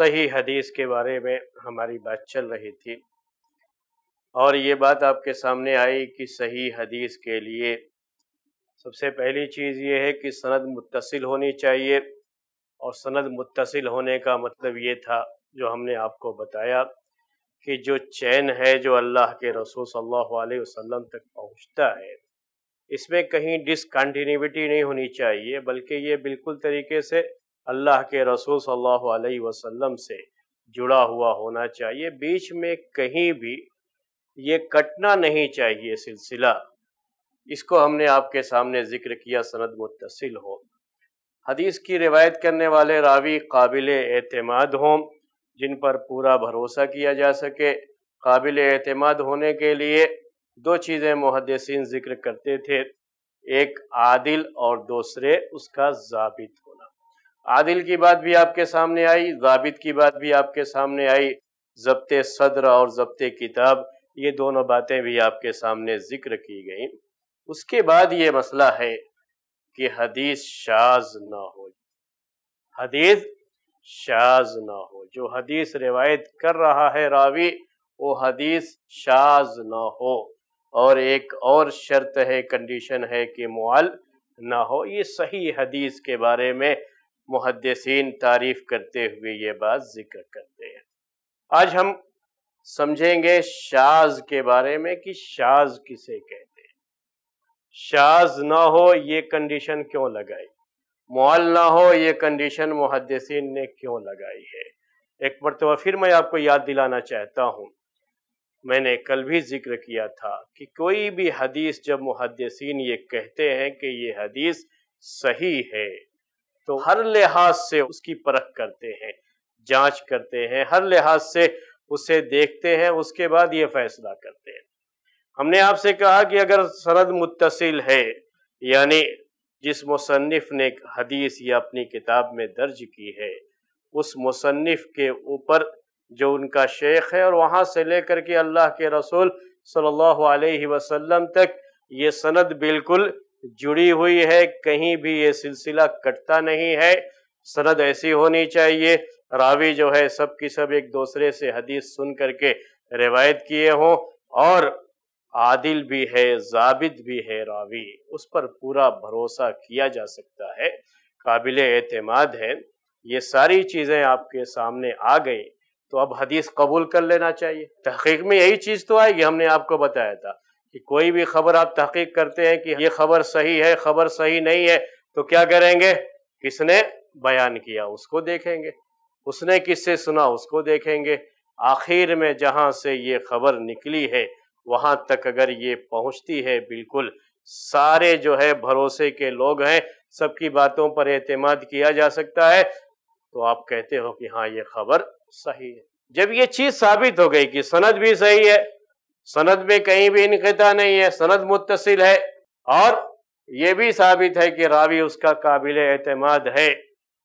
सही हदीस के बारे में हमारी बात चल रही थी और ये बात आपके सामने आई कि सही हदीस के लिए सबसे पहली चीज़ ये है कि सनद मुतसिल होनी चाहिए और सनद मुतसिल होने का मतलब ये था जो हमने आपको बताया कि जो चैन है जो अल्लाह के रसूल सल्लल्लाहु अलैहि वसल्लम तक पहुंचता है इसमें कहीं डिसकन्टीन्यूटी नहीं होनी चाहिए बल्कि ये बिल्कुल तरीके से अल्लाह के रसूल सल्लल्लाहु अलैहि वसल्लम से जुड़ा हुआ होना चाहिए बीच में कहीं भी ये कटना नहीं चाहिए सिलसिला इसको हमने आपके सामने जिक्र किया सनद मुतसिल हो हदीस की रिवायत करने वाले रावी काबिल एतमाद हों जिन पर पूरा भरोसा किया जा सके काबिल एतमाद होने के लिए दो चीज़ें मुहदसिन जिक्र करते थे एक आदिल और दूसरे उसका जाबित हो आदिल की बात भी आपके सामने आई जाबित की बात भी आपके सामने आई जब्त सदर और जब्त किताब ये दोनों बातें भी आपके सामने जिक्र की गई उसके बाद ये मसला है कि हदीस शाज ना हो हदीस शाज ना हो जो हदीस रिवायत कर रहा है रावी वो हदीस शाज ना हो और एक और शर्त है कंडीशन है कि मुआल ना हो ये सही हदीस के बारे में मुहदसिन तारीफ करते हुए ये बात ज़िक्र करते हैं आज हम समझेंगे शाज के बारे में कि शाज किसे कहते हैं शाज ना हो ये कंडीशन क्यों लगाई मॉल ना हो ये कंडीशन मुहदसिन ने क्यों लगाई है एक मरतबा फिर मैं आपको याद दिलाना चाहता हूँ मैंने कल भी जिक्र किया था कि कोई भी हदीस जब मुहदसिन ये कहते हैं कि ये हदीस सही है तो हर लिहाज से उसकी परख करते हैं जांच करते हैं हर लिहाज से उसे देखते हैं उसके बाद ये फैसला करते हैं हमने आपसे कहा कि अगर सरद मुतसिल है यानी जिस मुसनफ़ ने हदीस या अपनी किताब में दर्ज की है उस मुसनफ़ के ऊपर जो उनका शेख है और वहाँ से लेकर के अल्लाह के रसूल सल्लल्लाहु अलैहि वसल्लम तक ये सनद बिल्कुल जुड़ी हुई है कहीं भी ये सिलसिला कटता नहीं है सनद ऐसी होनी चाहिए रावी जो है सब की सब एक दूसरे से हदीस सुन करके रिवायत किए हों और आदिल भी है जाबिद भी है रावी उस पर पूरा भरोसा किया जा सकता है काबिल एतमाद है ये सारी चीज़ें आपके सामने आ गई तो अब हदीस कबूल कर लेना चाहिए तहकीक में यही चीज़ तो आएगी हमने आपको बताया था कि कोई भी खबर आप तहकीक करते हैं कि ये खबर सही है खबर सही नहीं है तो क्या करेंगे किसने बयान किया उसको देखेंगे उसने किससे सुना उसको देखेंगे आखिर में जहां से ये खबर निकली है वहां तक अगर ये पहुंचती है बिल्कुल सारे जो है भरोसे के लोग हैं सबकी बातों पर एतमाद किया जा सकता है तो आप कहते हो कि हाँ ये खबर सही है जब ये चीज़ साबित हो गई कि सनद भी सही है सनद में कहीं भी इनकता नहीं है सनद मुतसिल है और ये भी साबित है कि रावी उसका काबिल एतमाद है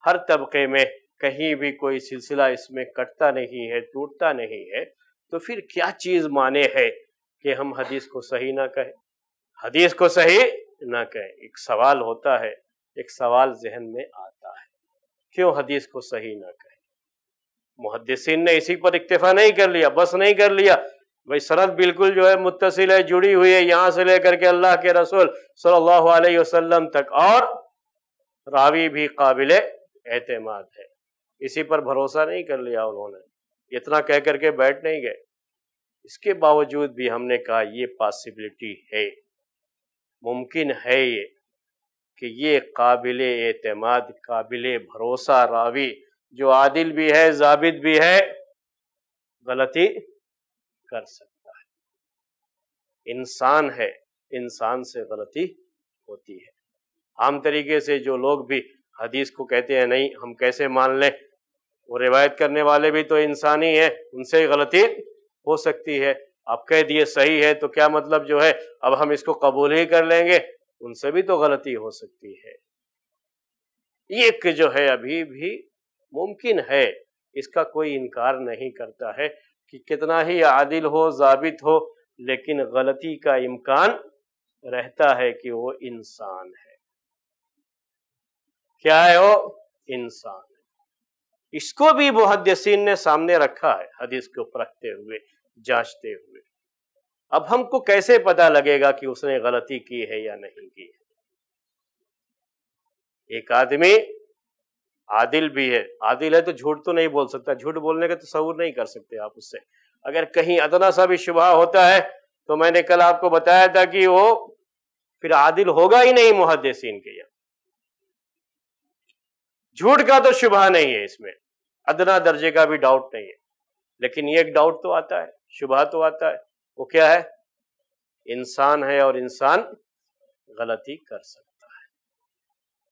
हर तबके में कहीं भी कोई सिलसिला इसमें कटता नहीं है टूटता नहीं है तो फिर क्या चीज़ माने है कि हम हदीस को सही ना कहें हदीस को सही ना कहें एक सवाल होता है एक सवाल जहन में आता है क्यों हदीस को सही ना कहें मुहदसिन ने इसी पर इक्तफा नहीं कर लिया बस नहीं कर लिया भाई सरहद बिल्कुल जो है मुतसिल है जुड़ी हुई है यहां से लेकर के अल्लाह के रसूल सल्लल्लाहु अलैहि वसल्लम तक और रावी भी काबिल एतम है इसी पर भरोसा नहीं कर लिया उन्होंने इतना कह करके बैठ नहीं गए इसके बावजूद भी हमने कहा ये पॉसिबिलिटी है मुमकिन है ये कि ये काबिल एतमाद काबिल भरोसा रावी जो आदिल भी है जाबिद भी है गलती कर सकता है इंसान है इंसान से गलती होती है आम तरीके से जो लोग भी हदीस को कहते हैं नहीं हम कैसे मान लें वो रिवायत करने वाले भी तो इंसान ही है उनसे गलती हो सकती है आप कह दिए सही है तो क्या मतलब जो है अब हम इसको कबूल ही कर लेंगे उनसे भी तो गलती हो सकती है ये जो है अभी भी मुमकिन है इसका कोई इनकार नहीं करता है कि कितना ही आदिल हो जाबित हो लेकिन गलती का इम्कान रहता है कि वो इंसान है क्या है वो इंसान है इसको भी मुहदसिन ने सामने रखा है हदीस को परखते हुए जांचते हुए अब हमको कैसे पता लगेगा कि उसने गलती की है या नहीं की है एक आदमी आदिल भी है आदिल है तो झूठ तो नहीं बोल सकता झूठ बोलने का तो सबूर नहीं कर सकते आप उससे अगर कहीं अदना सा भी शुभा होता है तो मैंने कल आपको बताया था कि वो फिर आदिल होगा ही नहीं मुहदसिन के यहां झूठ का तो शुभा नहीं है इसमें अदना दर्जे का भी डाउट नहीं है लेकिन ये एक डाउट तो आता है शुभा तो आता है वो क्या है इंसान है और इंसान गलती कर सकता है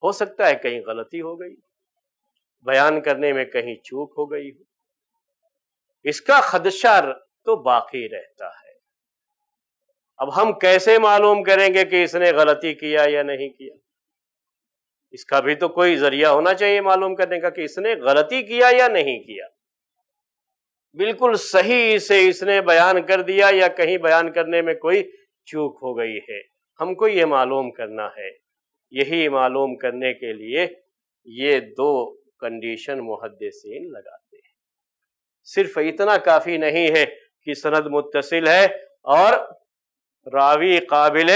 हो सकता है कहीं गलती हो गई बयान करने में कहीं चूक हो गई हो इसका खदशा तो बाकी रहता है अब हम कैसे मालूम करेंगे कि इसने गलती किया या नहीं किया इसका भी तो कोई जरिया होना चाहिए मालूम करने का कि इसने गलती किया या नहीं किया बिल्कुल सही से इसने बयान कर दिया या कहीं बयान करने में कोई चूक हो गई है हमको ये मालूम करना है यही मालूम करने के लिए ये दो कंडीशन मुहदसिन लगाते हैं सिर्फ इतना काफ़ी नहीं है कि सनद मुतसिल है और रावी काबिल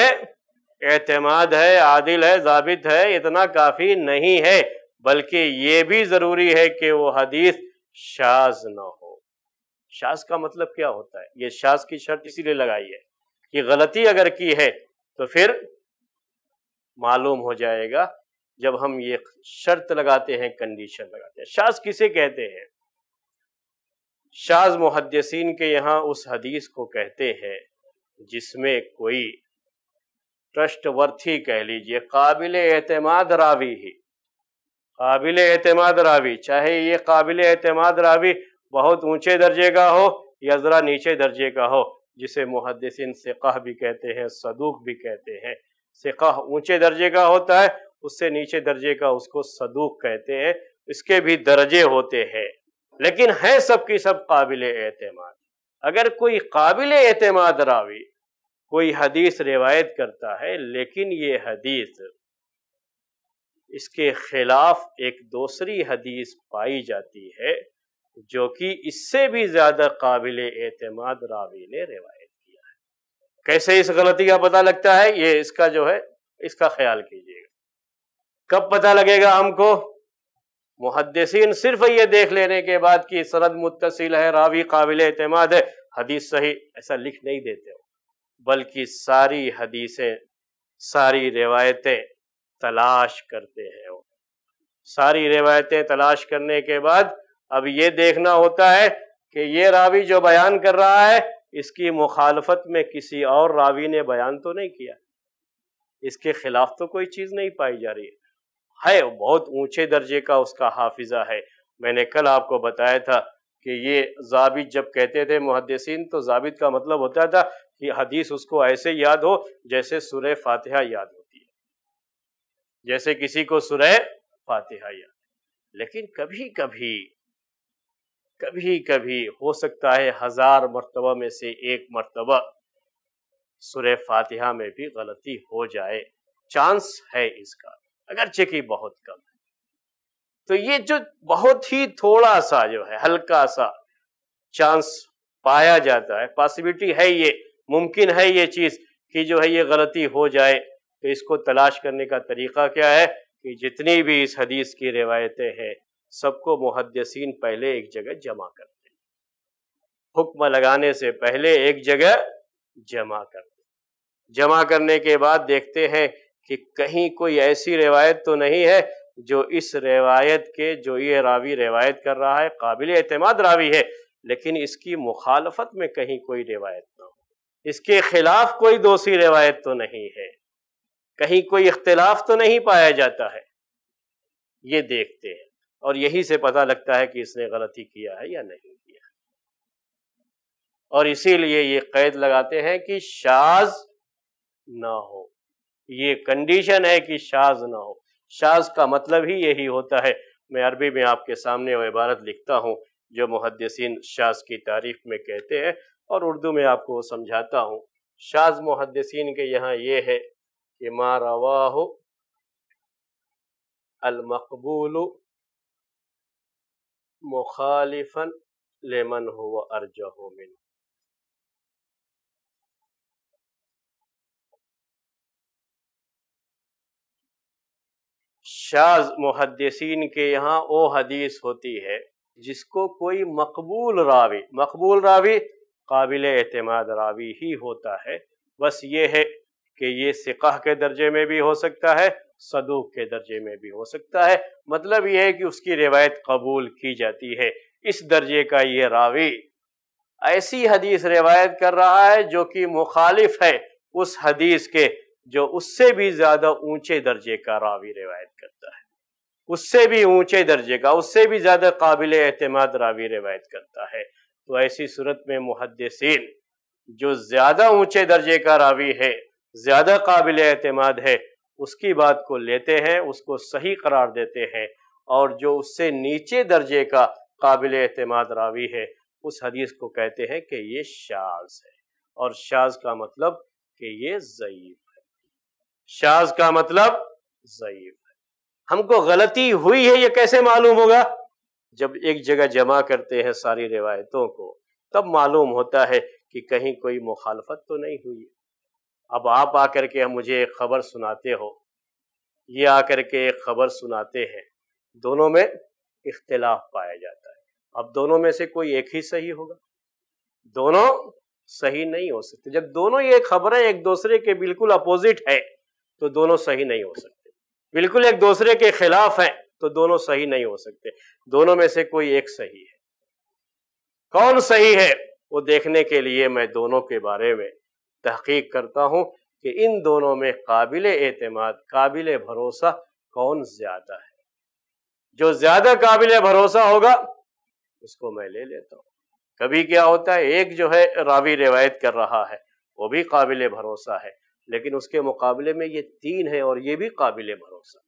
एतमाद है आदिल है जाबित है इतना काफ़ी नहीं है बल्कि ये भी ज़रूरी है कि वो हदीस शाज ना हो शाज का मतलब क्या होता है ये शाज की शर्त इसीलिए लगाई है कि गलती अगर की है तो फिर मालूम हो जाएगा जब हम ये शर्त लगाते हैं कंडीशन लगाते हैं शाज किसे कहते हैं शाज मुहदसिन के यहाँ उस हदीस को कहते हैं जिसमें कोई ट्रस्टवर्थी कह लीजिए काबिल एतमाद रावी ही काबिल एतमाद रावी चाहे ये काबिल एतमाद रावी बहुत ऊंचे दर्जे का हो या ज़रा नीचे दर्जे का हो जिसे मुहदसिन सिकाह भी कहते हैं सदूक भी कहते हैं सिकाह ऊंचे दर्जे का होता है उससे नीचे दर्जे का उसको सदूक कहते हैं इसके भी दर्जे होते हैं लेकिन है सब की सब काबिल एतम अगर कोई काबिल एतमाद रावी कोई हदीस रिवायत करता है लेकिन ये हदीस इसके खिलाफ एक दूसरी हदीस पाई जाती है जो कि इससे भी ज़्यादा काबिल एतम रावी ने रिवायत किया है कैसे इस गलती का पता लगता है ये इसका जो है इसका ख्याल कीजिएगा कब पता लगेगा हमको मुहदसिन सिर्फ ये देख लेने के बाद कि सरद मुतसिल है रावी काबिल अतमाद है हदीस सही ऐसा लिख नहीं देते हो बल्कि सारी हदीसें सारी रिवायतें तलाश करते हैं वो सारी रिवायतें तलाश करने के बाद अब ये देखना होता है कि ये रावी जो बयान कर रहा है इसकी मुखालफत में किसी और रावी ने बयान तो नहीं किया इसके खिलाफ तो कोई चीज़ नहीं पाई जा रही है है बहुत ऊंचे दर्जे का उसका हाफिज़ा है मैंने कल आपको बताया था कि ये जाबित जब कहते थे मुहदसिन तो जाबित का मतलब होता था कि हदीस उसको ऐसे याद हो जैसे सुरह फातिहा याद होती है जैसे किसी को सुरह फातिहा याद लेकिन कभी कभी कभी कभी हो सकता है हजार मरतबा में से एक मरतबा सुरह फातिहा में भी गलती हो जाए चांस है इसका अगर चेकी बहुत कम है तो ये जो बहुत ही थोड़ा सा जो है हल्का सा चांस पाया जाता है पॉसिबिलिटी है ये मुमकिन है ये चीज़ कि जो है ये गलती हो जाए तो इसको तलाश करने का तरीका क्या है कि जितनी भी इस हदीस की रिवायतें हैं सबको मुहदसिन पहले एक जगह जमा करते हैं हुक्म लगाने से पहले एक जगह जमा करते जमा करने के बाद देखते हैं कि कहीं कोई ऐसी रिवायत तो नहीं है जो इस रिवायत के जो ये रावी रिवायत कर रहा है काबिल अतमाद रावी है लेकिन इसकी मुखालफत में कहीं कोई रिवायत ना हो इसके खिलाफ कोई दोषी रिवायत तो नहीं है कहीं कोई इख्तलाफ तो नहीं पाया जाता है ये देखते हैं और यही से पता लगता है कि इसने गलती किया है या नहीं किया और इसीलिए ये कैद लगाते हैं कि शाज ना हो ये कंडीशन है कि शाज ना हो शाज का मतलब ही यही होता है मैं अरबी में आपके सामने वो इबारत लिखता हूँ जो मुहदसिन शाज की तारीफ में कहते हैं और उर्दू में आपको समझाता हूँ शाज मुहदसिन के यहाँ ये है कि मारवाह रवाह अलमकबूल मुखालिफन लेमन हुआ हो मिन शाज मुहदसिन के यहाँ वो हदीस होती है जिसको कोई मकबूल रावी मकबूल रावी काबिल एतम रावी ही होता है बस ये है कि ये सिकाह के दर्जे में भी हो सकता है सदूक के दर्जे में भी हो सकता है मतलब यह है कि उसकी रिवायत कबूल की जाती है इस दर्जे का ये रावी ऐसी हदीस रिवायत कर रहा है जो कि मुखालिफ है उस हदीस के जो उससे भी ज्यादा ऊंचे दर्जे का रावी रिवायत करता है उससे भी ऊंचे दर्जे का उससे भी ज्यादा काबिल एतम रावी रिवायत करता है तो ऐसी सूरत में मुहदसिन जो ज्यादा ऊंचे दर्जे का रावी है ज्यादा काबिल एतम है उसकी बात को लेते हैं उसको सही करार देते हैं और जो उससे नीचे दर्जे का काबिल एतमाद रावी है उस हदीस को कहते हैं कि ये शाज है और शाज का मतलब कि ये ज़यीफ शाज का मतलब जयीफ है हमको गलती हुई है ये कैसे मालूम होगा जब एक जगह जमा करते हैं सारी रिवायतों को तब मालूम होता है कि कहीं कोई मुखालफत तो नहीं हुई अब आप आकर के मुझे एक खबर सुनाते हो ये आकर के एक खबर सुनाते हैं दोनों में इख्तलाफ पाया जाता है अब दोनों में से कोई एक ही सही होगा दोनों सही नहीं हो सकते जब दोनों ये खबरें एक दूसरे के बिल्कुल अपोजिट है तो दोनों सही नहीं हो सकते बिल्कुल एक दूसरे के खिलाफ है तो दोनों सही नहीं हो सकते दोनों में से कोई एक सही है कौन सही है वो देखने के लिए मैं दोनों के बारे में तहकीक करता हूं कि इन दोनों में काबिल एतमाद काबिल भरोसा कौन ज्यादा है जो ज्यादा काबिल भरोसा होगा उसको मैं ले लेता हूं कभी क्या होता है एक जो है रावी रिवायत कर रहा है वो भी काबिल भरोसा है लेकिन उसके मुकाबले में ये तीन है और ये भी काबिल भरोसा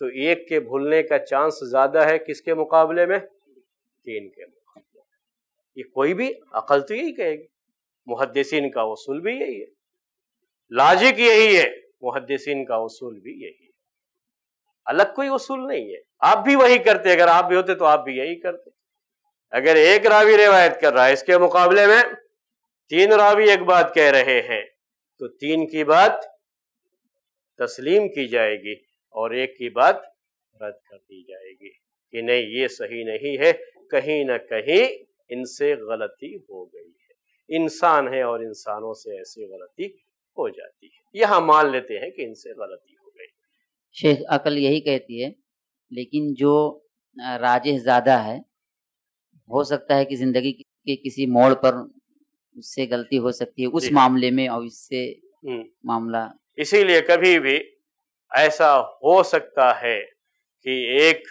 तो एक के भूलने का चांस ज़्यादा है किसके मुकाबले में तीन के मुकाबले ये कोई भी अकल तो यही कहेगी मुहदसिन का वसूल भी यही है लाजिक यही है मुहदसिन का वसूल भी यही है अलग कोई वसूल नहीं है आप भी वही करते अगर आप भी होते तो आप भी यही करते अगर एक रावी रिवायत कर रहा है इसके मुकाबले में तीन रावी एक बात कह रहे हैं तो तीन की बात तस्लीम की जाएगी और एक की बात रद्द कर दी जाएगी कि नहीं ये सही नहीं है कहीं ना कहीं इनसे गलती हो गई है इंसान है और इंसानों से ऐसी गलती हो जाती है यह मान लेते हैं कि इनसे गलती हो गई शेख अकल यही कहती है लेकिन जो राजेह ज़्यादा है हो सकता है कि ज़िंदगी के किसी मोड़ पर उससे गलती हो सकती है उस मामले में और इससे मामला इसीलिए कभी भी ऐसा हो सकता है कि एक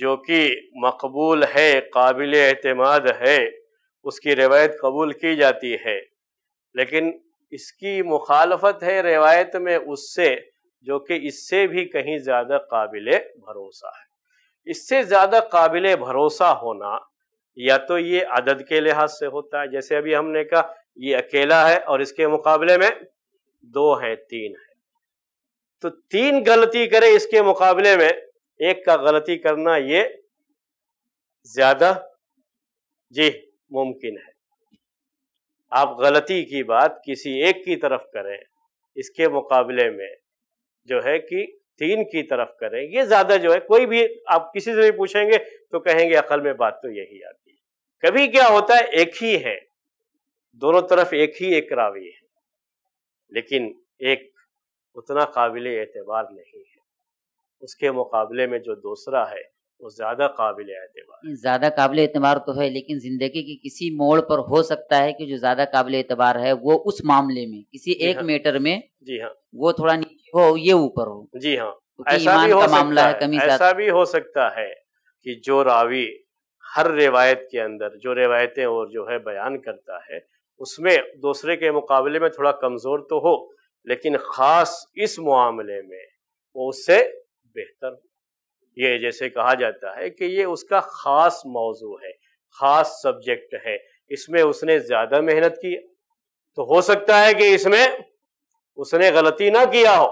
जो कि मकबूल है काबिल अतमाद है उसकी रिवायत कबूल की जाती है लेकिन इसकी मुखालफत है रिवायत में उससे जो कि इससे भी कहीं ज़्यादा काबिल भरोसा है इससे ज़्यादा काबिल भरोसा होना या तो ये अदद के लिहाज से होता है जैसे अभी हमने कहा ये अकेला है और इसके मुकाबले में दो है तीन है तो तीन गलती करे इसके मुकाबले में एक का गलती करना ये ज्यादा जी मुमकिन है आप गलती की बात किसी एक की तरफ करें इसके मुकाबले में जो है कि तीन की तरफ करें ये ज्यादा जो है कोई भी आप किसी से भी पूछेंगे तो कहेंगे अकल में बात तो यही आती कभी क्या होता है एक ही है दोनों तरफ एक ही एक रावी है लेकिन एक उतना काबिल एतबार नहीं है उसके मुकाबले में जो दूसरा है वो ज्यादा काबिल एतबार ज्यादा काबिल एतबार तो है लेकिन जिंदगी के किसी मोड़ पर हो सकता है कि जो ज्यादा काबिल एतबार है वो उस मामले में किसी एक हाँ, मीटर में जी हाँ वो थोड़ा नीचे हो ये ऊपर हो जी हाँ ऐसा भी हो मामला है, है कमी ऐसा भी हो सकता है कि जो रावी हर रिवायत के अंदर जो रिवायतें और जो है बयान करता है उसमें दूसरे के मुकाबले में थोड़ा कमज़ोर तो हो लेकिन ख़ास इस मामले में वो उससे बेहतर ये जैसे कहा जाता है कि ये उसका ख़ास मौजू है ख़ास सब्जेक्ट है इसमें उसने ज़्यादा मेहनत की तो हो सकता है कि इसमें उसने गलती ना किया हो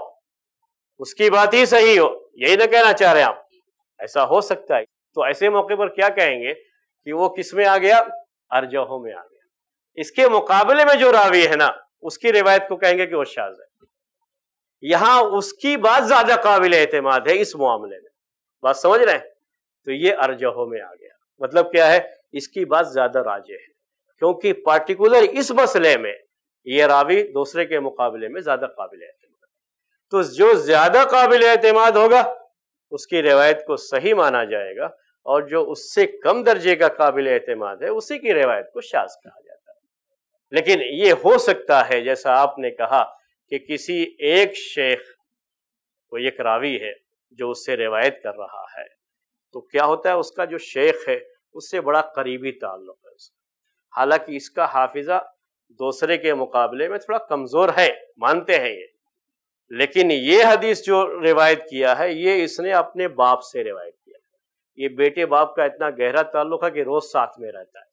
उसकी बात ही सही हो यही ना कहना चाह रहे हैं आप ऐसा हो सकता है तो ऐसे मौके पर क्या कहेंगे कि वो किस में आ गया अरजहों में आ गया इसके मुकाबले में जो रावी है ना उसकी रिवायत को कहेंगे कि वो शाज है यहां उसकी बात ज्यादा काबिल एतमाद है इस मामले में बात समझ रहे हैं तो ये अरजहों में आ गया मतलब क्या है इसकी बात ज्यादा राजे है क्योंकि पार्टिकुलर इस मसले में ये रावी दूसरे के मुकाबले में ज्यादा काबिल एतमाद तो जो ज्यादा काबिल एतमाद होगा उसकी रिवायत को सही माना जाएगा और जो उससे कम दर्जे का काबिल एतम है उसी की रिवायत को शाज कहा जाता है लेकिन ये हो सकता है जैसा आपने कहा कि किसी एक शेख को एक रावी है जो उससे रिवायत कर रहा है तो क्या होता है उसका जो शेख है उससे बड़ा करीबी ताल्लुक है उसका हालांकि इसका हाफिज़ा दूसरे के मुकाबले में थोड़ा कमज़ोर है मानते हैं ये लेकिन ये हदीस जो रिवायत किया है ये इसने अपने बाप से रिवायत किया है ये बेटे बाप का इतना गहरा ताल्लुक है कि रोज साथ में रहता है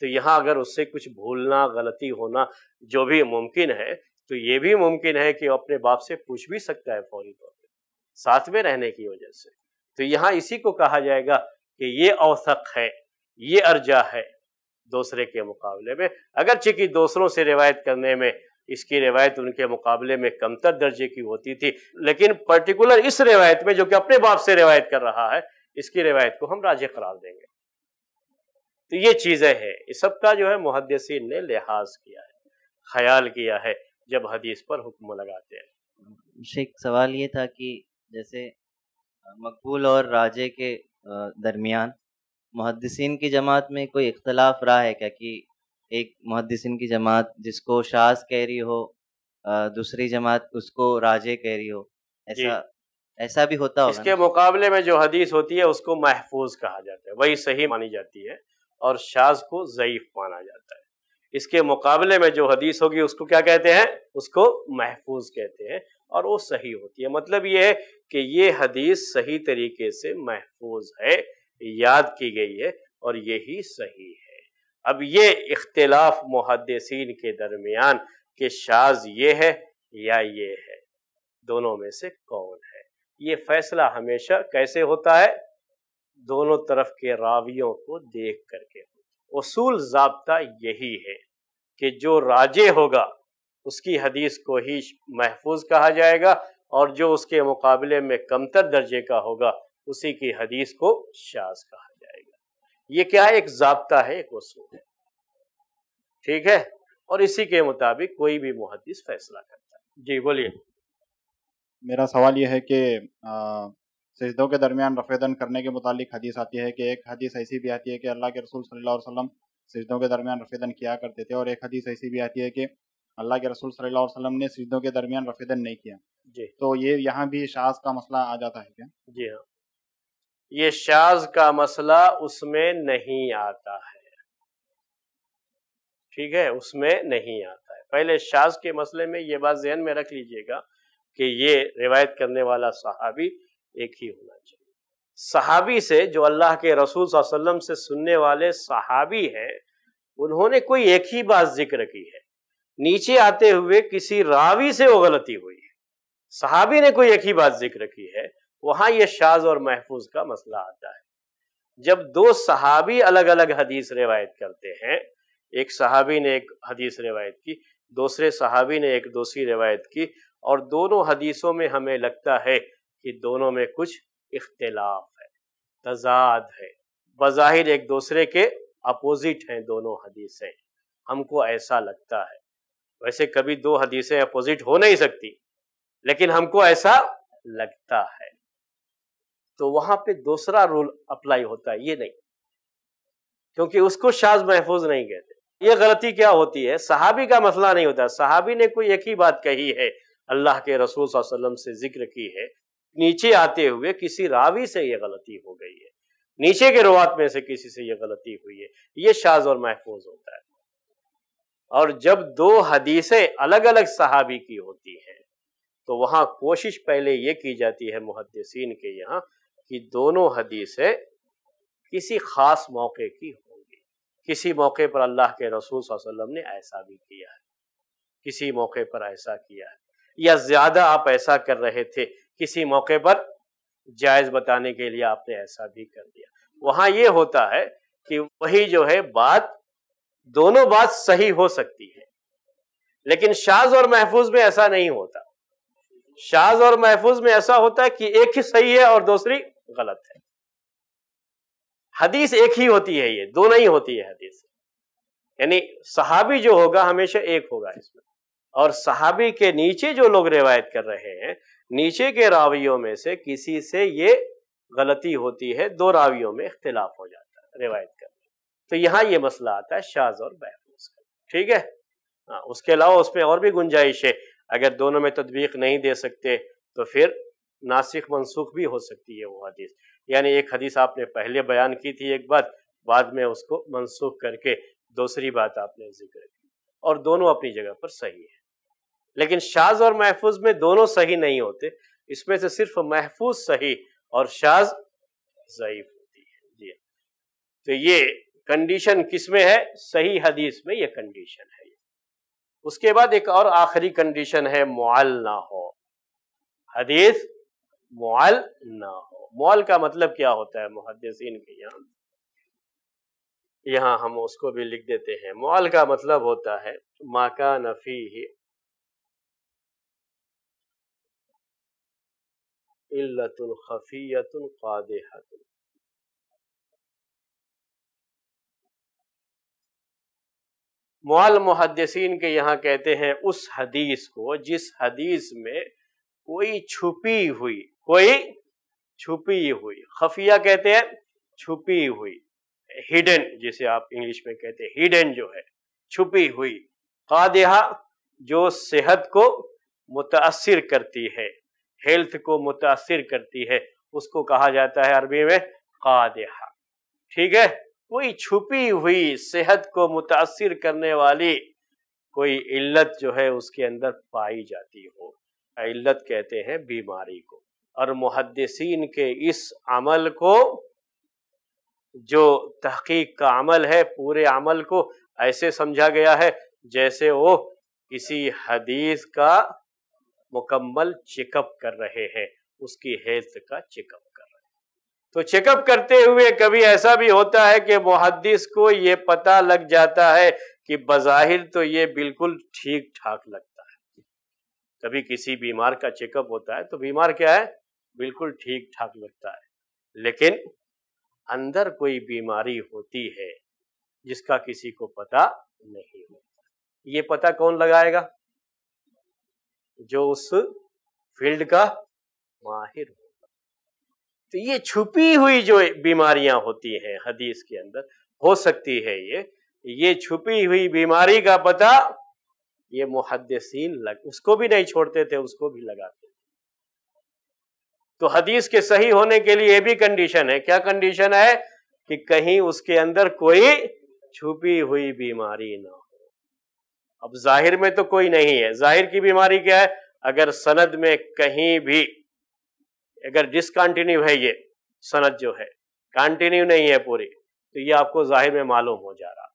तो यहाँ अगर उससे कुछ भूलना गलती होना जो भी मुमकिन है तो ये भी मुमकिन है कि अपने बाप से पूछ भी सकता है फौरी तौर पर साथ में रहने की वजह से तो यहाँ इसी को कहा जाएगा कि ये औसक है ये अर्जा है दूसरे के मुकाबले में अगर चिकी दूसरों से रिवायत करने में इसकी रिवायत उनके मुकाबले में कमतर दर्जे की होती थी लेकिन पर्टिकुलर इस रिवायत में जो कि अपने बाप से रिवायत कर रहा है इसकी रिवायत को हम राजे करार देंगे तो ये चीज़ें हैं इस सब का जो है मुहदसिन ने लिहाज किया है ख्याल किया है जब हदीस पर हुक्म लगाते हैं शेख सवाल ये था कि जैसे मकबूल और राजे के दरमियान मुहदसिन की जमात में कोई इख्तलाफ रहा है क्या कि एक मुहदसिन की जमात जिसको शाज कह रही हो दूसरी जमात उसको राजे कह रही हो ऐसा ऐसा भी होता होगा इसके मुकाबले में जो हदीस होती है उसको महफूज कहा जाता है वही सही मानी जाती है और शाज को ज़यीफ माना जाता है इसके मुकाबले में जो हदीस होगी उसको क्या कहते हैं उसको महफूज कहते हैं और वो सही होती है मतलब ये है कि ये हदीस सही तरीके से महफूज है याद की गई है और यही सही है अब ये इख्तलाफ मुहदसिन के दरमियान के शाज ये है या ये है दोनों में से कौन है ये फैसला हमेशा कैसे होता है दोनों तरफ के रावियों को देख करके उसूल जबता यही है कि जो राजे होगा उसकी हदीस को ही महफूज कहा जाएगा और जो उसके मुकाबले में कमतर दर्जे का होगा उसी की हदीस को शाज कहा ये क्या है एक जबता है एक वसूल है ठीक है और इसी के मुताबिक कोई भी मुहदस फैसला करता है जी बोलिए मेरा सवाल यह है कि सजदों के दरमियान रफेदन करने के मुतालिक हदीस आती है कि एक हदीस ऐसी भी आती है कि अल्लाह के रसूल सल्लल्लाहु अलैहि वसल्लम सजदों के दरमियान रफेदन किया करते थे और एक हदीस ऐसी भी आती है कि अल्लाह के रसूल सल्लल्लाहु अलैहि वसल्लम ने सजदों के दरमियान रफेदन नहीं किया जी तो ये यहाँ भी शाज का मसला आ जाता है क्या जी हाँ ये शाज का मसला उसमें नहीं आता है ठीक है उसमें नहीं आता है पहले शाज के मसले में ये बात जहन में रख लीजिएगा कि ये रिवायत करने वाला सहाबी एक ही होना चाहिए सहाबी से जो अल्लाह के रसूल वसल्लम से सुनने वाले सहाबी हैं उन्होंने कोई एक ही बात जिक्र की है नीचे आते हुए किसी रावी से वो गलती हुई है सहाबी ने कोई एक ही बात जिक्र की है वहां ये शाज और महफूज का मसला आता है जब दो सहाबी अलग अलग हदीस रिवायत करते हैं एक सहाबी ने एक हदीस रिवायत की दूसरे सहाबी ने एक दूसरी रिवायत की और दोनों हदीसों में हमें लगता है कि दोनों में कुछ इख्तलाफ है तजाद है बज़ाहिर एक दूसरे के अपोजिट हैं दोनों हदीसें हमको ऐसा लगता है वैसे कभी दो हदीसें अपोजिट हो नहीं सकती लेकिन हमको ऐसा लगता है तो वहां पे दूसरा रूल अप्लाई होता है ये नहीं क्योंकि उसको शाज महफूज नहीं कहते ये गलती क्या होती है सहाबी का मसला नहीं होता सहाबी ने कोई एक ही बात कही है अल्लाह के रसूल वसल्लम से जिक्र की है नीचे आते हुए किसी रावी से यह गलती हो गई है नीचे के रवात में से किसी से यह गलती हुई है ये शाज और महफूज होता है और जब दो हदीसें अलग अलग सहाबी की होती हैं तो वहां कोशिश पहले ये की जाती है मुहदसिन के यहाँ कि दोनों हदीसें किसी ख़ास मौके की होंगी किसी मौके पर अल्लाह के रसूल वसल्लम ने ऐसा भी किया है किसी मौके पर ऐसा किया है या ज़्यादा आप ऐसा कर रहे थे किसी मौके पर जायज़ बताने के लिए आपने ऐसा भी कर दिया वहां ये होता है कि वही जो है बात दोनों बात सही हो सकती है लेकिन शाज और महफूज में ऐसा नहीं होता शाज और महफूज में ऐसा होता है कि एक ही सही है और दूसरी गलत है हदीस एक ही होती है ये दो नहीं होती है हदीस यानी सहाबी जो होगा हमेशा एक होगा इसमें और सहाबी के नीचे जो लोग रिवायत कर रहे हैं नीचे के रावियों में से किसी से ये गलती होती है दो रावियों में इख्तिलाफ हो जाता है रिवायत कर तो यहाँ ये मसला आता है शाज और बहफूज का ठीक है हाँ उसके अलावा उसमें और भी गुंजाइश है अगर दोनों में तदबीक नहीं दे सकते तो फिर नासिक मनसूख भी हो सकती है वो हदीस यानी एक हदीस आपने पहले बयान की थी एक बात बाद में उसको मनसूख करके दूसरी बात आपने जिक्र की और दोनों अपनी जगह पर सही है लेकिन शाज और महफूज में दोनों सही नहीं होते इसमें से सिर्फ महफूज सही और शाज ज़यीफ होती है जी तो ये कंडीशन किस में है सही हदीस में ये कंडीशन है उसके बाद एक और आखिरी कंडीशन है मुआल ना हो हदीस मॉल ना हो मॉल का मतलब क्या होता है मुहदसिन के यहाँ यहाँ हम उसको भी लिख देते हैं मॉल का मतलब होता है माका नफी ही खफियतुल मुहदसिन के यहाँ कहते हैं उस हदीस को जिस हदीस में कोई छुपी हुई कोई छुपी हुई खफिया कहते हैं छुपी हुई हिडन जिसे आप इंग्लिश में कहते हैं हिडन जो है छुपी हुई कादहा जो सेहत को मुतासर करती है हेल्थ को मुतासर करती है उसको कहा जाता है अरबी में कादेहा ठीक है कोई छुपी हुई सेहत को मुतासर करने वाली कोई इल्लत जो है उसके अंदर पाई जाती हो इल्लत कहते हैं बीमारी को और मुहदसिन के इस अमल को जो तहकीक का अमल है पूरे अमल को ऐसे समझा गया है जैसे वो किसी हदीस का मुकम्मल चेकअप कर रहे हैं उसकी हेल्थ का चेकअप कर रहे हैं तो चेकअप करते हुए कभी ऐसा भी होता है कि मुहदस को ये पता लग जाता है कि बाहिर तो ये बिल्कुल ठीक ठाक लगता है कभी किसी बीमार का चेकअप होता है तो बीमार क्या है बिल्कुल ठीक ठाक लगता है लेकिन अंदर कोई बीमारी होती है जिसका किसी को पता नहीं होता ये पता कौन लगाएगा जो उस फील्ड का माहिर होगा तो ये छुपी हुई जो बीमारियां होती हैं हदीस के अंदर हो सकती है ये ये छुपी हुई बीमारी का पता ये मुहदसिन लग उसको भी नहीं छोड़ते थे उसको भी लगाते थे तो हदीस के सही होने के लिए ये भी कंडीशन है क्या कंडीशन है कि कहीं उसके अंदर कोई छुपी हुई बीमारी ना हो अब जाहिर में तो कोई नहीं है जाहिर की बीमारी क्या है अगर सनद में कहीं भी अगर डिसकंटिन्यू है ये सनद जो है कंटिन्यू नहीं है पूरी तो ये आपको जाहिर में मालूम हो जा रहा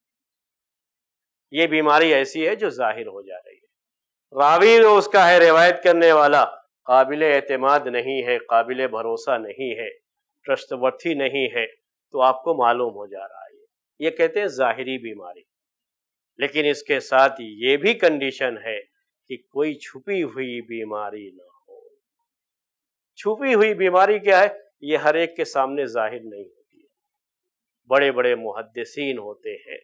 ये बीमारी ऐसी है जो जाहिर हो जा रही है रावी जो उसका है रिवायत करने वाला काबिल एतमाद नहीं है काबिल भरोसा नहीं है ट्रस्टवर्थी नहीं है तो आपको मालूम हो जा रहा है ये कहते हैं जाहिरी बीमारी लेकिन इसके साथ ये भी कंडीशन है कि कोई छुपी हुई बीमारी ना हो छुपी हुई बीमारी क्या है ये हर एक के सामने जाहिर नहीं होती है बड़े बड़े मुहदसिन होते हैं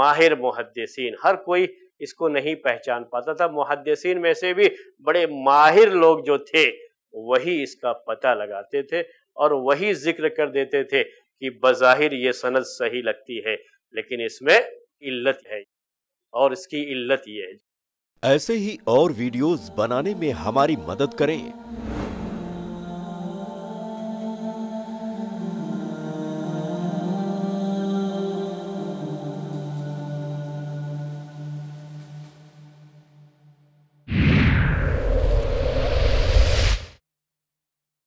माहिर मुहदसिन हर कोई इसको नहीं पहचान पाता था मुहदसिन में से भी बड़े माहिर लोग जो थे वही इसका पता लगाते थे और वही जिक्र कर देते थे कि बज़ाहिर ये सनद सही लगती है लेकिन इसमें इल्लत है और इसकी इल्लत ये है ऐसे ही और वीडियोस बनाने में हमारी मदद करें